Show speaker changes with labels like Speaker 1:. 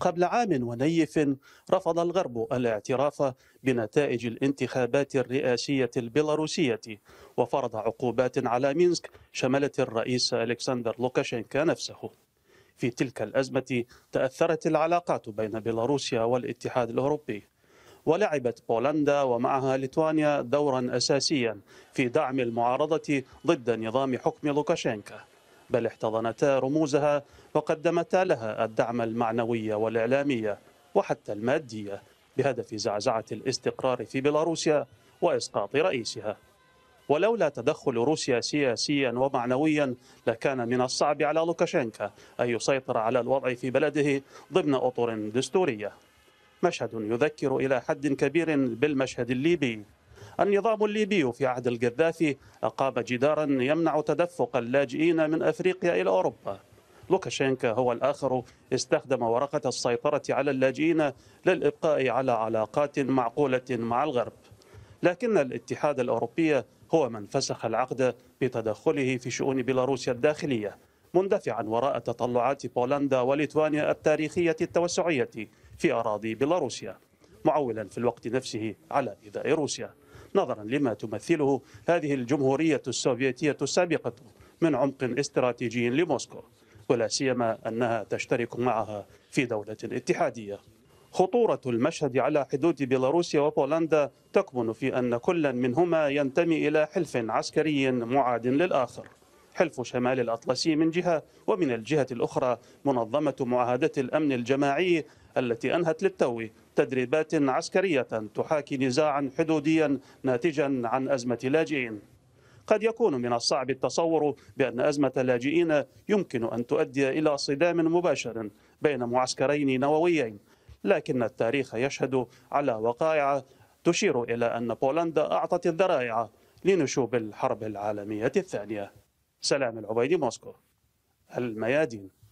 Speaker 1: قبل عام ونيف رفض الغرب الاعتراف بنتائج الانتخابات الرئاسية البيلاروسية وفرض عقوبات على مينسك شملت الرئيس ألكسندر لوكاشينكا نفسه في تلك الأزمة تأثرت العلاقات بين بيلاروسيا والاتحاد الأوروبي ولعبت بولندا ومعها ليتوانيا دورا أساسيا في دعم المعارضة ضد نظام حكم لوكاشينكا بل احتضنتا رموزها وقدمتا لها الدعم المعنوي والإعلامي وحتى المادي بهدف زعزعة الاستقرار في بيلاروسيا وإسقاط رئيسها ولولا تدخل روسيا سياسيا ومعنويا لكان من الصعب على لوكاشينكا أن يسيطر على الوضع في بلده ضمن أطر دستورية مشهد يذكر إلى حد كبير بالمشهد الليبي النظام الليبي في عهد القذافي أقام جدارا يمنع تدفق اللاجئين من أفريقيا إلى أوروبا لوكاشينكا هو الآخر استخدم ورقة السيطرة على اللاجئين للإبقاء على علاقات معقولة مع الغرب لكن الاتحاد الأوروبي هو من فسخ العقد بتدخله في شؤون بيلاروسيا الداخلية مندفعا وراء تطلعات بولندا وليتوانيا التاريخية التوسعية في أراضي بيلاروسيا معولا في الوقت نفسه على إيذاء روسيا نظرا لما تمثله هذه الجمهورية السوفيتية السابقة من عمق استراتيجي لموسكو ولا سيما أنها تشترك معها في دولة اتحادية خطورة المشهد على حدود بيلاروسيا وبولندا تكمن في أن كلا منهما ينتمي إلى حلف عسكري معاد للآخر حلف شمال الأطلسي من جهة ومن الجهة الأخرى منظمة معاهدة الأمن الجماعي التي أنهت للتو تدريبات عسكرية تحاكي نزاعا حدوديا ناتجا عن أزمة لاجئين قد يكون من الصعب التصور بأن أزمة اللاجئين يمكن أن تؤدي إلى صدام مباشر بين معسكرين نوويين لكن التاريخ يشهد على وقائع تشير إلى أن بولندا أعطت الذرائع لنشوب الحرب العالمية الثانية سلام العبيدي موسكو الميادين